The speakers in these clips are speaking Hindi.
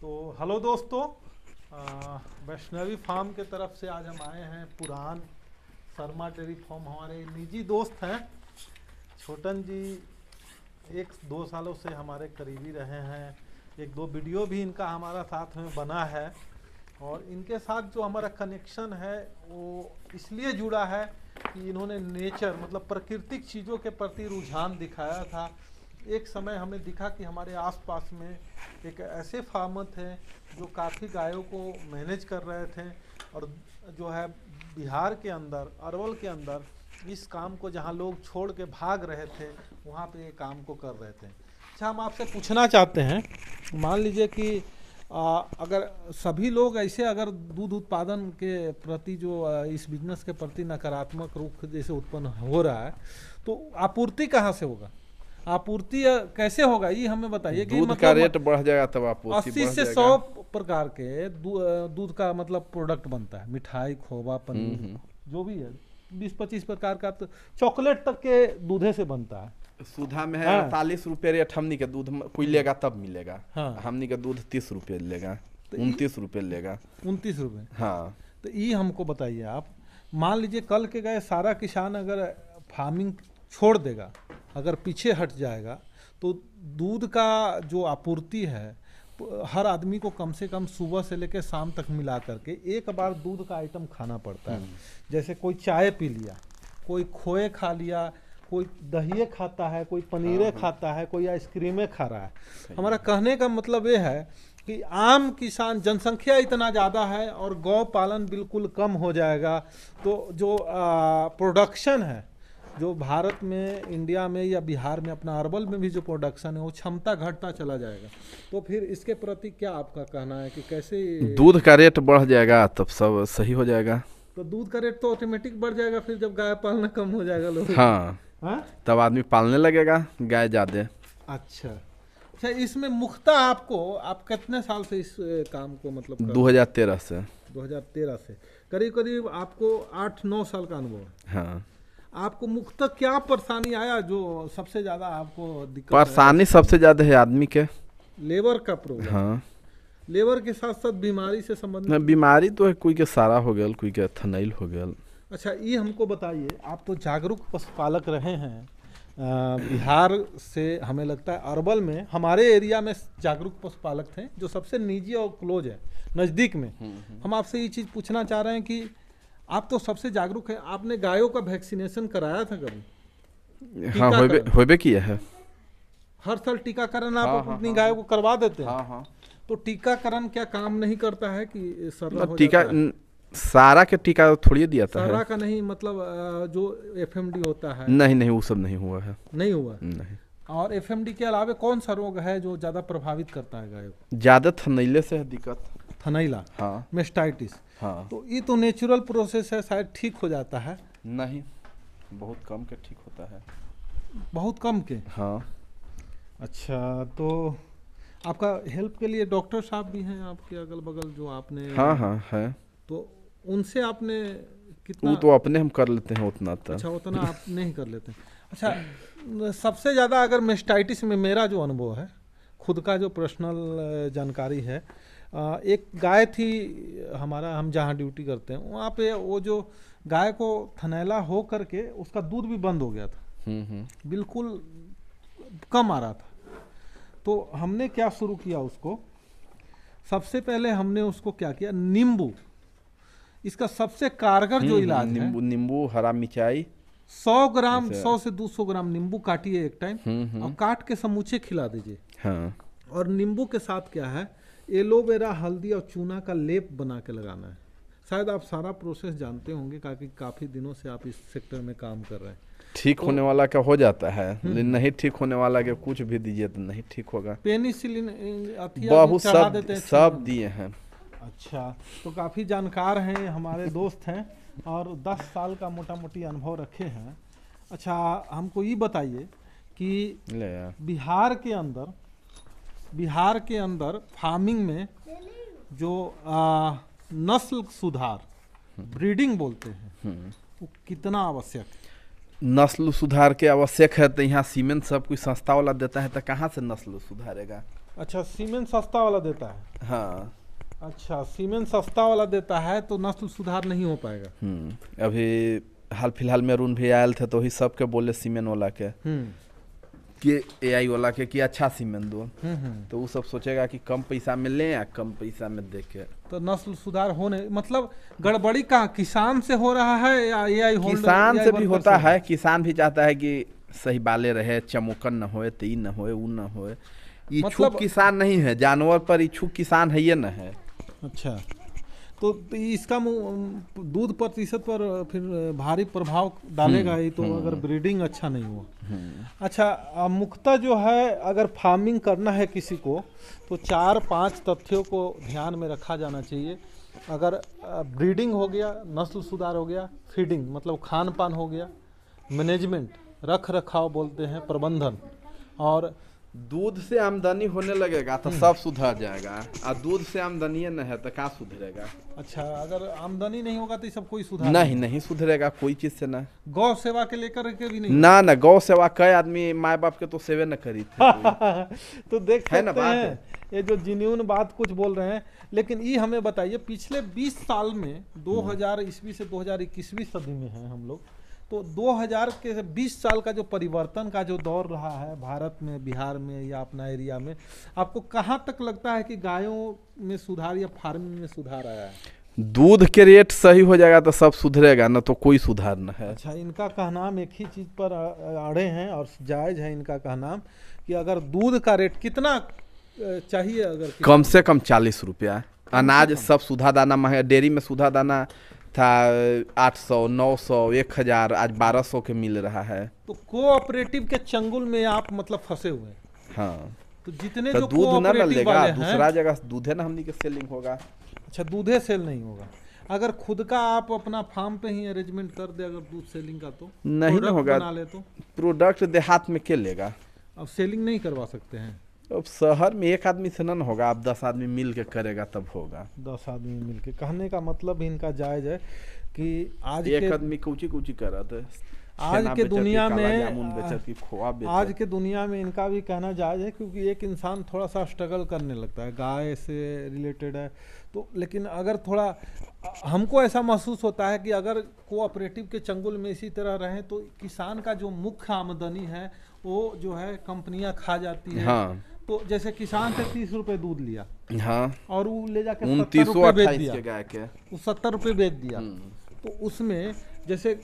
तो हेलो दोस्तों वैष्णवी फार्म के तरफ से आज हम आए हैं पुरान शर्मा डेरी फॉर्म हमारे निजी दोस्त हैं छोटन जी एक दो सालों से हमारे करीबी रहे हैं एक दो वीडियो भी इनका हमारा साथ में बना है और इनके साथ जो हमारा कनेक्शन है वो इसलिए जुड़ा है कि इन्होंने नेचर मतलब प्राकृतिक चीज़ों के प्रति रुझान दिखाया था एक समय हमें दिखा कि हमारे आसपास में एक ऐसे फार्मर थे जो काफ़ी गायों को मैनेज कर रहे थे और जो है बिहार के अंदर अरवल के अंदर इस काम को जहाँ लोग छोड़ के भाग रहे थे वहाँ पे ये काम को कर रहे थे अच्छा हम आपसे पूछना चाहते हैं मान लीजिए कि आ, अगर सभी लोग ऐसे अगर दूध उत्पादन के प्रति जो इस बिजनेस के प्रति नकारात्मक रूप जैसे उत्पन्न हो रहा है तो आपूर्ति कहाँ से होगा आपूर्ति कैसे होगा ये हमें बताइए कि दूध मतलब का रेट बढ़ जाएगा तब आपूर्ति अस्सी से सौ प्रकार के दूध का मतलब प्रोडक्ट बनता है मिठाई खोवा पनीर हम्म, हम्म। जो भी है बीस पच्चीस प्रकार का तो चॉकलेट तक के दूधे से बनता है सुधा में है हाँ। अड़तालीस हाँ। रुपये रेट हमनी के दूध कोई लेगा तब मिलेगा हाँ। हमनी का दूध तीस रुपये लेगा तो उनतीस रुपये लेगा उनतीस रुपये हाँ तो ये हमको बताइए आप मान लीजिए कल के गए सारा किसान अगर फार्मिंग छोड़ देगा अगर पीछे हट जाएगा तो दूध का जो आपूर्ति है हर आदमी को कम से कम सुबह से लेकर शाम तक मिला करके एक बार दूध का आइटम खाना पड़ता है हम्म। जैसे कोई चाय पी लिया कोई खोए खा लिया कोई दहिए खाता है कोई पनीरें हाँ, हाँ। खाता है कोई आइसक्रीमें खा रहा है हमारा कहने का मतलब ये है कि आम किसान जनसंख्या इतना ज़्यादा है और गौ पालन बिल्कुल कम हो जाएगा तो जो प्रोडक्शन है जो भारत में इंडिया में या बिहार में अपना अरबल में भी जो प्रोडक्शन है वो क्षमता घटता चला जाएगा तो फिर इसके प्रति क्या आपका कहना है कि कैसे दूध का रेट बढ़ जाएगा तब सब सही हो जाएगा तो दूध का रेट तो ऑटोमेटिक बढ़ जाएगा फिर जब गाय पालना कम हो जाएगा लोग हाँ हा? तब आदमी पालने लगेगा गाय ज़्यादा अच्छा अच्छा इसमें मुख्ता आपको आप कितने साल से इस काम को मतलब दो हजार से 2013 से करीब करीब आपको आठ नौ साल का अनुभव है हाँ आपको मुख्त क्या परेशानी आया जो सबसे ज्यादा आपको दिक्कत परेशानी सबसे ज्यादा है आदमी के लेबर का प्रॉब्लम हाँ लेबर के साथ साथ बीमारी से संबंधित बीमारी तो है कोई के सारा हो गया कोई के थनैल हो गया अच्छा ये हमको बताइए आप तो जागरूक पशुपालक रहे हैं बिहार से हमें लगता है अरबल में हमारे एरिया में जागरूक पशुपालक थे जो सबसे निजी और क्लोज है नज़दीक में हम्म, हम्म। हम आपसे ये चीज़ पूछना चाह रहे हैं कि आप तो सबसे जागरूक हैं आपने गायों का वैक्सीनेशन कराया था कभी हाँ हो बे, हो बे किया है हर साल टीकाकरण आप हाँ, हाँ अपनी हाँ, गायों हाँ। को करवा देते हैं हाँ, हाँ. तो टीकाकरण क्या काम नहीं करता है कि सरल मतलब टीका सारा के टीका थोड़ी दिया था सारा है। का नहीं मतलब जो एफ होता है नहीं नहीं वो सब नहीं हुआ है नहीं हुआ नहीं और एफ के अलावे कौन सा रोग है जो ज़्यादा प्रभावित करता है गायों को ज़्यादा थनैले से है दिक्कत थनैला हाँ मेस्टाइटिस हाँ तो ये तो नेचुरल प्रोसेस है शायद ठीक हो जाता है नहीं बहुत कम के ठीक होता है बहुत कम के हाँ अच्छा तो आपका हेल्प के लिए डॉक्टर साहब भी हैं आपके अगल बगल जो आपने हाँ हाँ है तो उनसे आपने कितना वो तो अपने हम कर लेते हैं उतना तक तो। अच्छा उतना आप नहीं कर लेते अच्छा सबसे ज़्यादा अगर मेस्टाइटिस में मेरा जो अनुभव है खुद का जो पर्सनल जानकारी है एक गाय थी हमारा हम जहाँ ड्यूटी करते हैं वहाँ पे वो जो गाय को थनैला हो करके उसका दूध भी बंद हो गया था हम्म, हम्म। बिल्कुल कम आ रहा था तो हमने क्या शुरू किया उसको सबसे पहले हमने उसको क्या किया नींबू इसका सबसे कारगर जो हम्म, इलाज नींबू नींबू हरा मिर्चाई सौ ग्राम सौ से दो सौ ग्राम नींबू काटिए एक टाइम और काट के समूचे खिला दीजिए हाँ। और नींबू के साथ क्या है एलोवेरा हल्दी और चूना का लेप बना के लगाना है शायद आप सारा प्रोसेस जानते होंगे काफी काफी दिनों से आप इस सेक्टर में काम कर रहे हैं ठीक तो, होने वाला क्या हो जाता है हम्म। लेकिन नहीं ठीक होने वाला के कुछ भी दीजिए तो नहीं ठीक होगा पेनिसिलिन बहुत सब सब दिए हैं अच्छा तो काफ़ी जानकार हैं हमारे दोस्त हैं और 10 साल का मोटा मोटी अनुभव रखे हैं अच्छा हमको ये बताइए कि बिहार के अंदर बिहार के अंदर फार्मिंग में जो आ, नस्ल सुधार हम्म। ब्रीडिंग बोलते हैं हम्म। वो कितना आवश्यक नस्ल सुधार के आवश्यक है तो यहाँ सीमेंट सब कुछ सस्ता वाला देता है तो कहाँ से नस्ल सुधारेगा अच्छा सीमेंट सस्ता वाला देता है हाँ अच्छा सीमेंट सस्ता वाला देता है तो नस्ल सुधार नहीं हो पाएगा हम्म। अभी हाल फिलहाल में अरुण भी आयल थे तो वही सबके बोले सीमेंट वाला के के आई वाला के कि अच्छा सीमेंट दो हम्म, हम्म। तो वो सब सोचेगा कि कम पैसा में ले या कम पैसा में के तो नस्ल सुधार होने मतलब गड़बड़ी कहाँ किसान से हो रहा है या ए आई किसान से भी होता है किसान भी चाहता है कि सही बाले रहे चमोकन न होए ती न होए ऊ न होए इच्छुक मतलब... किसान नहीं है जानवर पर इच्छुक किसान है ये न है अच्छा तो इसका दूध प्रतिशत पर फिर भारी प्रभाव डालेगा हम्म, ही तो अगर ब्रीडिंग हम्म। अच्छा नहीं हुआ हम्म। अच्छा मुख्यतः जो है अगर फार्मिंग करना है किसी को तो चार पांच तथ्यों को ध्यान में रखा जाना चाहिए अगर ब्रीडिंग हो गया नस्ल सुधार हो गया फीडिंग मतलब खान पान हो गया मैनेजमेंट रख रखाव बोलते हैं प्रबंधन और दूध से आमदनी होने लगेगा तो हम्म। सब सुधर जाएगा और दूध से आमदनी नहीं है तो कहाँ सुधरेगा अच्छा अगर आमदनी नहीं होगा तो सब कोई सुधर नहीं नहीं सुधरेगा कोई चीज से ना गौ सेवा के लेकर के भी नहीं ना ना गौ सेवा कई आदमी माए बाप के तो सेवे न करी तो देख है ना बात ये जो जिन्यून बात कुछ बोल रहे हैं लेकिन ये हमें बताइए पिछले बीस साल में दो हम्म। ईस्वी से हजार सदी में है हम लोग तो 2000 के 20 साल का जो परिवर्तन का जो दौर रहा है भारत में बिहार में या अपना एरिया में आपको कहाँ तक लगता है कि गायों में सुधार या फार्मिंग में सुधार आया है दूध के रेट सही हो जाएगा तो सब सुधरेगा ना तो कोई सुधार न है अच्छा इनका कहनाम एक ही चीज़ पर अड़े हैं और जायज़ है इनका कहनाम कि अगर दूध का रेट कितना चाहिए अगर कितना? कम से कम चालीस रुपया अनाज सब सुधा दाना महंगा डेयरी में सुधा दाना था 800, 900, 1000 आज 1200 के मिल रहा है तो कोऑपरेटिव के चंगुल में आप मतलब फंसे हुए हाँ तो जितने तो दूध ना ना लेगा दूसरा जगह दूधे ना हमने के सेलिंग होगा अच्छा दूधे सेल नहीं होगा अगर खुद का आप अपना फार्म पे ही अरेंजमेंट कर दे अगर दूध सेलिंग का तो नहीं ना होगा बना ले तो प्रोडक्ट देहात में के लेगा अब सेलिंग नहीं करवा सकते हैं अब शहर में एक आदमी से ना होगा आप दस आदमी मिल के करेगा तब होगा दस आदमी मिल के कहने का मतलब इनका जायज है कि आज एक आदमी कौची कर रहा था आज के दुनिया में आज के दुनिया में इनका भी कहना जायज है क्योंकि एक इंसान थोड़ा सा स्ट्रगल करने लगता है गाय से रिलेटेड है तो लेकिन अगर थोड़ा हमको ऐसा महसूस होता है कि अगर कोऑपरेटिव के चंगुल में इसी तरह रहें तो किसान का जो मुख्य आमदनी है वो जो है कंपनियां खा जाती है हाँ। तो जैसे किसान से तीस रुपए दूध लिया हाँ और वो ले जाके बेच दिया वो सत्तर रुपये बेच दिया तो उसमें जैसे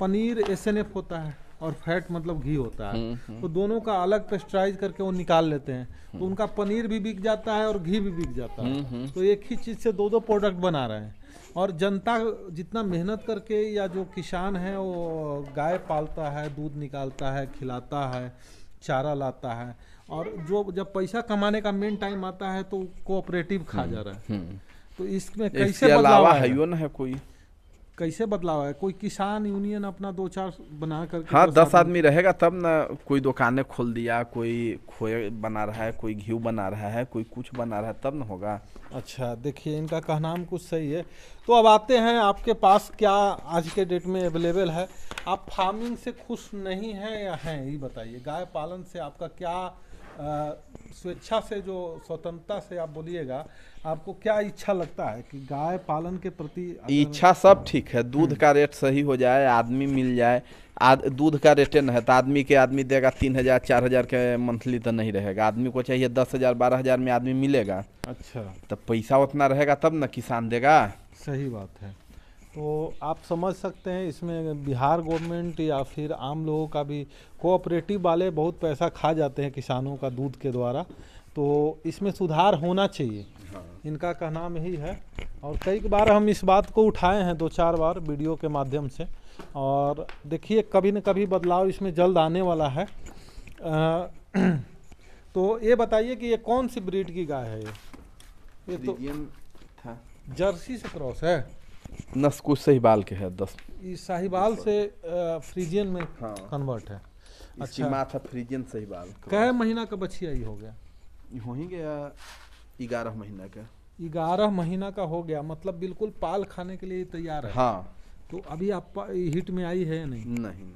पनीर एस एन एफ होता है और फैट मतलब घी होता है हम्म, हम्म। तो दोनों का अलग पेस्टराइज करके वो निकाल लेते हैं तो हम्म। उनका पनीर भी बिक जाता है और घी भी बिक जाता है तो एक ही चीज़ से दो दो प्रोडक्ट बना रहे हैं और जनता जितना मेहनत करके या जो किसान है वो गाय पालता है दूध निकालता है खिलाता है चारा लाता है और जो जब पैसा कमाने का मेन टाइम आता है तो कोऑपरेटिव खा हम्म, जा रहा है हम्म। तो इसमें कैसे बदलाव है ना है कोई कैसे बदलाव है कोई किसान यूनियन अपना दो चार बना कर हाँ दस आदमी रहेगा तब ना कोई दुकानें खोल दिया कोई खोए बना रहा है कोई घी बना रहा है कोई कुछ बना रहा है तब ना होगा अच्छा देखिए इनका कहना कुछ सही है तो अब आते हैं आपके पास क्या आज के डेट में अवेलेबल है आप फार्मिंग से खुश नहीं हैं या हैं ये बताइए गाय पालन से आपका क्या स्वेच्छा से जो स्वतंत्रता से आप बोलिएगा आपको क्या इच्छा लगता है कि गाय पालन के प्रति इच्छा सब ठीक है दूध हम्म। का रेट सही हो जाए आदमी मिल जाए आद दूध का रेटे न है तो आदमी के आदमी देगा तीन हज़ार चार हज़ार के मंथली तो नहीं रहेगा आदमी को चाहिए दस हज़ार बारह हज़ार में आदमी मिलेगा अच्छा तो पैसा उतना रहेगा तब ना किसान देगा सही बात है तो आप समझ सकते हैं इसमें बिहार गवर्नमेंट या फिर आम लोगों का भी कोऑपरेटिव वाले बहुत पैसा खा जाते हैं किसानों का दूध के द्वारा तो इसमें सुधार होना चाहिए हाँ। इनका कहना नाम ही है और कई बार हम इस बात को उठाए हैं दो चार बार वीडियो के माध्यम से और देखिए कभी न कभी बदलाव इसमें जल्द आने वाला है आ, तो ये बताइए कि ये कौन सी ब्रीड की गाय है ये ये तो जर्सी से क्रॉस है नस कुछ सहीबाल के है दस साहिबाल से फ्रीजियन में हाँ। कन्वर्ट है अच्छी अच्छा माथा फ्रीजियन सहीबाल कह महीना का बछिया ही हो गया हो ही गया ग्यारह महीना का ग्यारह महीना का हो गया मतलब बिल्कुल पाल खाने के लिए तैयार है हाँ तो अभी आप हिट में आई है नहीं नहीं नहीं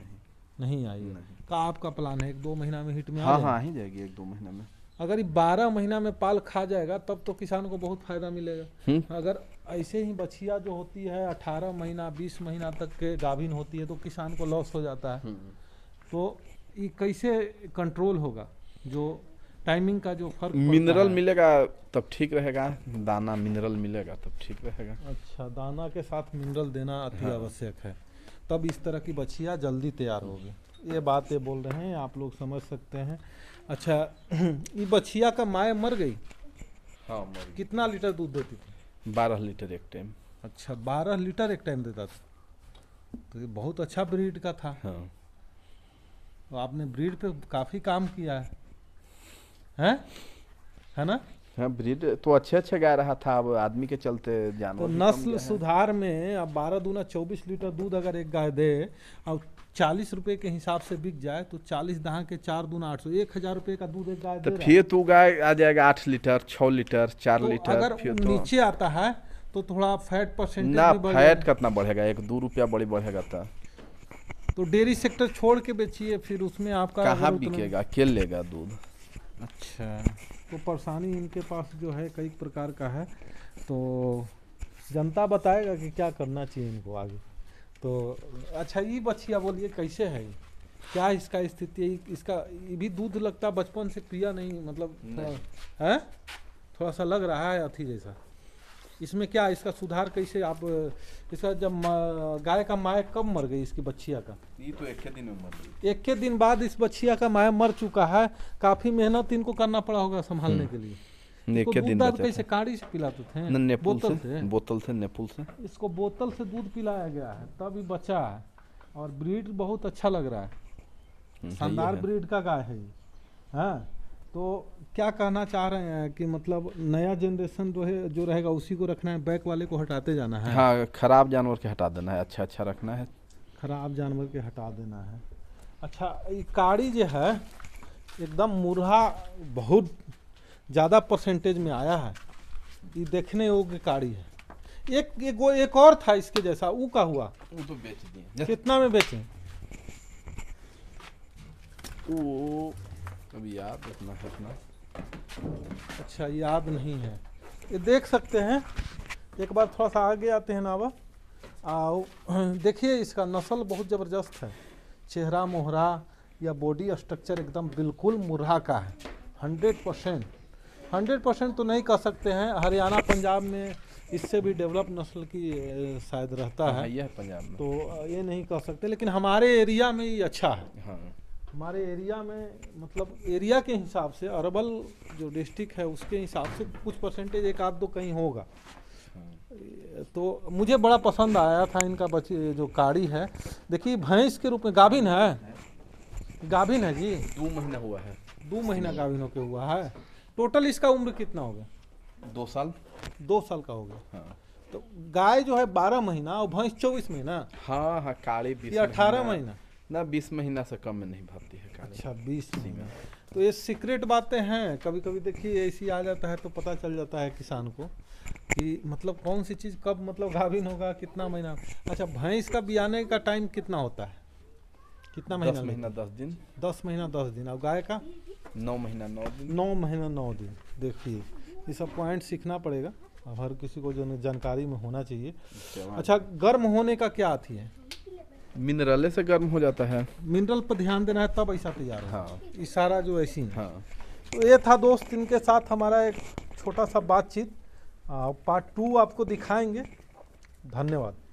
नहीं आई नहीं। का आपका प्लान है एक दो महीना में हिट में हाँ हाँ ही जाएगी एक दो महीना में अगर बारह महीना में पाल खा जाएगा तब तो किसान को बहुत फायदा मिलेगा हम्म। अगर ऐसे ही बछिया जो होती है 18 महीना 20 महीना तक के गाभिन होती है तो किसान को लॉस हो जाता है हम्म। तो ये कैसे कंट्रोल होगा जो टाइमिंग का जो फर्क मिनरल मिलेगा तब ठीक रहेगा दाना मिनरल मिलेगा तब ठीक रहेगा अच्छा दाना के साथ मिनरल देना अति हाँ। आवश्यक है तब इस तरह की बछिया जल्दी तैयार होगी ये बात ये बोल रहे हैं आप लोग समझ सकते हैं अच्छा ये बछिया का माए मर गई हाँ मर कितना लीटर दूध देती थी बारह लीटर एक टाइम अच्छा बारह लीटर एक टाइम देता था तो ये बहुत अच्छा ब्रीड का था हाँ तो आपने ब्रीड पे काफ़ी काम किया है है, है ना हाँ ब्रीड तो अच्छे अच्छे गाय रहा था अब आदमी के चलते जानवर तो नस्ल सुधार में अब बारह दूना चौबीस लीटर दूध अगर एक गाय दे और चालीस रुपए के हिसाब से बिक जाए तो चालीस दहा के चार दूना आठ सौ एक हजार रुपए का दूध एक गाय तो फिर तू तो गाय आ जाएगा आठ लीटर छ लीटर चार तो लीटर अगर तो नीचे तो... आता है तो थोड़ा फैट परसेंटेज ना फैट कितना बढ़ेगा एक दो रुपया बड़ी बढ़ेगा था तो।, तो डेयरी सेक्टर छोड़ के बेचिए फिर उसमें आपका कहाँ बिकेगा अकेले लेगा दूध अच्छा तो परेशानी इनके पास जो है कई प्रकार का है तो जनता बताएगा कि क्या करना चाहिए इनको आगे तो अच्छा ये बछिया बोलिए कैसे है क्या इसका स्थिति है इसका ये भी दूध लगता बचपन से पिया नहीं मतलब है थोड़ा सा लग रहा है अथी जैसा इसमें क्या इसका सुधार कैसे आप इसका जब गाय का माया कब मर गई इसकी बच्चिया का ये तो एक दिन में मर गई एक दिन बाद इस बच्चिया का माया मर चुका है काफ़ी मेहनत इनको करना पड़ा होगा संभालने हम्म। के लिए काड़ी से पिलाते थे बोतल से, से इसको बोतल से दूध पिलाया गया है तब ये बचा है और ब्रीड बहुत अच्छा लग रहा है हम्म, शानदार ब्रीड का गाय है हाँ, तो क्या कहना चाह रहे हैं कि मतलब नया जनरेशन जो है जो रहेगा उसी को रखना है बैक वाले को हटाते जाना है हाँ खराब जानवर के हटा देना है अच्छा अच्छा रखना है खराब जानवर के हटा देना है अच्छा ये काड़ी जो है एकदम मुरहा बहुत ज़्यादा परसेंटेज में आया है ये देखने योग्य कार्य है एक एक वो एक और था इसके जैसा वो का हुआ वो तो बेच दिए कितना में बेचे वो कभी याद इतना कितना अच्छा याद नहीं है ये देख सकते हैं एक बार थोड़ा सा आगे आते हैं नावा आओ देखिए इसका नस्ल बहुत ज़बरदस्त है चेहरा मोहरा या बॉडी स्ट्रक्चर एकदम बिल्कुल मुरहा का है हंड्रेड परसेंट हंड्रेड परसेंट तो नहीं कह सकते हैं हरियाणा पंजाब में इससे भी डेवलप नस्ल की शायद रहता हाँ, है यह पंजाब में तो ये नहीं कह सकते लेकिन हमारे एरिया में ये अच्छा है हाँ। हमारे एरिया में मतलब एरिया के हिसाब से अरबल जो डिस्ट्रिक्ट है उसके हिसाब से कुछ परसेंटेज एक आध दो कहीं होगा हाँ। तो मुझे बड़ा पसंद आया था इनका बच जो काड़ी है देखिए भैंस के रूप में गाभिन है गाभिन है जी दो महीना हुआ है दो महीना गाभिनों के हुआ है टोटल इसका उम्र कितना होगा दो साल दो साल का गया हाँ। तो गाय जो है बारह महीना और भैंस चौबीस महीना हाँ हाँ काली बीस अठारह महीना ना बीस महीना से कम में नहीं भरती है अच्छा बीस महीना हाँ। तो ये सीक्रेट बातें हैं कभी कभी देखिए ऐसी आ जाता है तो पता चल जाता है किसान को कि मतलब कौन सी चीज़ कब मतलब गाभिन होगा कितना महीना अच्छा भैंस का बियाने का टाइम कितना होता है कितना महीना महीना दस दिन दस महीना दस दिन और गाय का नौ महीना नौ दिन नौ महीना नौ दिन देखिए ये सब पॉइंट सीखना पड़ेगा अब हर किसी को जो जानकारी में होना चाहिए अच्छा गर्म होने का क्या अथी है मिनरल से गर्म हो जाता है मिनरल पर ध्यान देना है तब ऐसा तैयार हाँ इशारा जो ऐसी हाँ तो ये था दोस्त इनके साथ हमारा एक छोटा सा बातचीत पार्ट टू आपको दिखाएंगे धन्यवाद